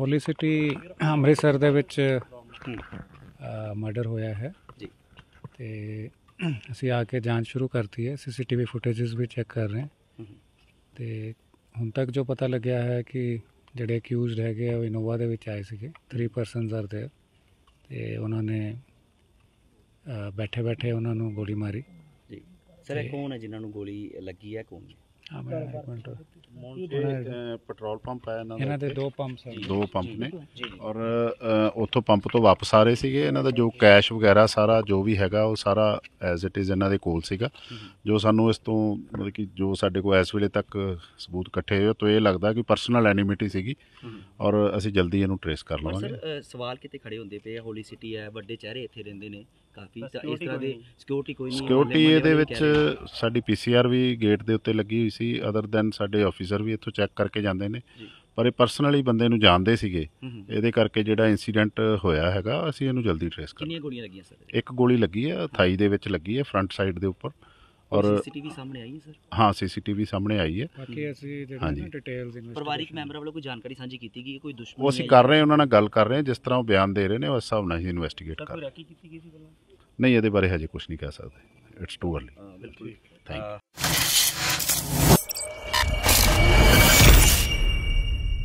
ਹੋਲੀ city Amritsar ਦੇ ਵਿੱਚ murder ਹੋਇਆ ਹੈ ਜੀ ਤੇ ਅਸੀਂ ਆ ਕੇ ਜਾਂਚ ਸ਼ੁਰੂ ਕਰਤੀ ਹੈ ਸੀਸੀਟੀਵੀ ਫੁਟੇजेस ਵੀ ਚੈੱਕ ਕਰ ਰਹੇ ਹਾਂ ਤੇ ਹੁਣ ਤੱਕ ਜੋ ਪਤਾ ਲੱਗਿਆ ਹੈ ਕਿ ਜਿਹੜੇ ਅਕਿਊਜ਼ਡ ਹੈਗੇ ਉਹ ਇਨੋਵਾ ਦੇ ਵਿੱਚ ਆਏ ਸੀਗੇ 3 ਪਰਸਨਸ ਆਰ ਦੇ ਤੇ ਉਹਨਾਂ ਨੇ ਬੈਠੇ ਬੈਠੇ ਉਹਨਾਂ ਨੂੰ ਗੋਲੀ ਮਾਰੀ ਜੀ ਸਰ ਇਹ ਕੌਣ ਹੈ ਜਿਨ੍ਹਾਂ ਨੂੰ ਗੋਲੀ ਲੱਗੀ ਹੈ ਕੌਣ ਹਾਂ ਮੈਂ ਇੱਕ ਮਿੰਟ ਪੈਟਰੋਲ ਪੰਪ ਹੈ ਇਹਨਾਂ ਦਾ ਇਹਨਾਂ ਦੇ ਦੋ ਪੰਪ ਸਨ ਦੋ ਪੰਪ ਨੇ ਔਰ ਉਥੋਂ ਪੰਪ ਤੋਂ ਵਾਪਸ ਆ ਰਹੇ ਸੀਗੇ ਇਹਨਾਂ ਦਾ ਜੋ ਕੈਸ਼ ਵਗੈਰਾ ਸਾਰਾ ਜੋ ਵੀ ਹੈਗਾ ਉਹ ਸਾਰਾ ਐਜ਼ ਇਟ ਇਜ਼ ਇਹਨਾਂ ਦੇ ਕੋਲ ਸੀਗਾ ਜੋ ਸਾਨੂੰ ਇਸ ਤੋਂ ਮਤਲਬ ਕਿ ਜੋ ਸਾਡੇ ਕੋਲ ਇਸ ਵੇਲੇ ਤੱਕ ਸਬੂਤ ਇਕੱਠੇ ਹੋਏ ਤਾਂ ਇਹ ਲੱਗਦਾ ਕਿ ਪਰਸਨਲ ਐਨਿਮਿਟੀ ਸੀਗੀ ਔਰ ਅਸੀਂ ਜਲਦੀ ਇਹਨੂੰ ਟ੍ਰੇਸ ਕਰ ਲਵਾਂਗੇ ਸਰ ਸਵਾਲ ਕਿਤੇ ਖੜੇ ਹੁੰਦੇ ਪਏ ਆ ਹੋਲੀ ਸਿਟੀ ਹੈ ਵੱਡੇ ਚਿਹਰੇ ਇੱਥੇ ਰਹਿੰਦੇ ਨੇ ਕਾਫੀ ਇਸ ਤਰ੍ਹਾਂ ਦੇ ਸਿਕਿਉਰਿਟੀ ਕੋਈ ਨਹੀਂ ਸਿਕਿਉਰਿਟੀ ਇਹਦੇ ਵਿੱਚ ਸਾਡੀ ਪੀਸੀਆਰ ਵੀ ਗੇਟ ਦੇ ਉੱਤੇ ਲੱਗੀ ਹੋਈ ਸੀ ਅਦਰ ਦੈਨ ਸਾਡੇ ਆਫੀਸਰ ਵੀ ਇੱਥੋਂ ਚੈੱਕ ਕਰਕੇ ਜਾਂਦੇ ਨੇ ਪਰ ਇਹ ਪਰਸਨਲੀ ਬੰਦੇ ਨੂੰ ਜਾਣਦੇ ਸੀਗੇ ਇਹਦੇ ਕਰਕੇ ਜਿਹੜਾ ਇਨਸੀਡੈਂਟ ਹੋਇਆ ਹੈਗਾ ਅਸੀਂ ਇਹਨੂੰ ਜਲਦੀ ਟ੍ਰੇਸ ਕਰ ਕਿੰਨੀਆਂ ਗੋਲੀਆਂ ਲੱਗੀਆਂ ਸਰ ਇੱਕ ਗੋਲੀ ਲੱਗੀ ਹੈ ਥਾਈ ਦੇ ਵਿੱਚ ਲੱਗੀ ਹੈ ਫਰੰਟ ਸਾਈਡ ਦੇ ਉੱਪਰ ਔਰ ਸੀਸੀਟੀਵੀ ਸਾਹਮਣੇ ਆਈ ਹੈ ਸਰ ਹਾਂ ਸੀਸੀਟੀਵੀ ਸਾਹਮਣੇ ਆਈ ਹੈ ਬਾਕੀ ਅਸੀਂ ਜਿਹੜੇ ਡਿਟੇਲਸ ਪਰਿਵਾਰਿਕ ਮੈਂਬਰ ਵੱਲੋਂ ਕੋਈ ਜਾਣਕਾਰੀ ਸਾਂਝੀ ਕੀਤੀ ਗਈ ਕੋਈ ਦੁਸ਼ਮਣ ਉਹ ਅਸੀਂ ਕਰ ਰਹੇ ਉਹਨਾਂ ਨਾਲ ਗੱਲ ਕਰ ਰਹੇ ਜਿਸ ਤਰ੍ਹਾਂ ਉਹ ਬਿਆਨ ਦੇ ਰਹੇ ਨੇ ਉਸ ਹਿਸਾਬ ਨਾਲ ਹੀ ਇਨਵੈਸਟੀਗੇਟ ਕਰ ਰਹੇ ਨਹੀਂ ਇਹਦੇ ਬਾਰੇ ਹਜੇ ਕੁਝ ਨਹੀਂ ਕਹਿ ਸਕਦੇ ਇਟਸ ਟੂ ਅਰਲੀ ਬਿਲਕੁਲ ਥੈਂਕ ਯੂ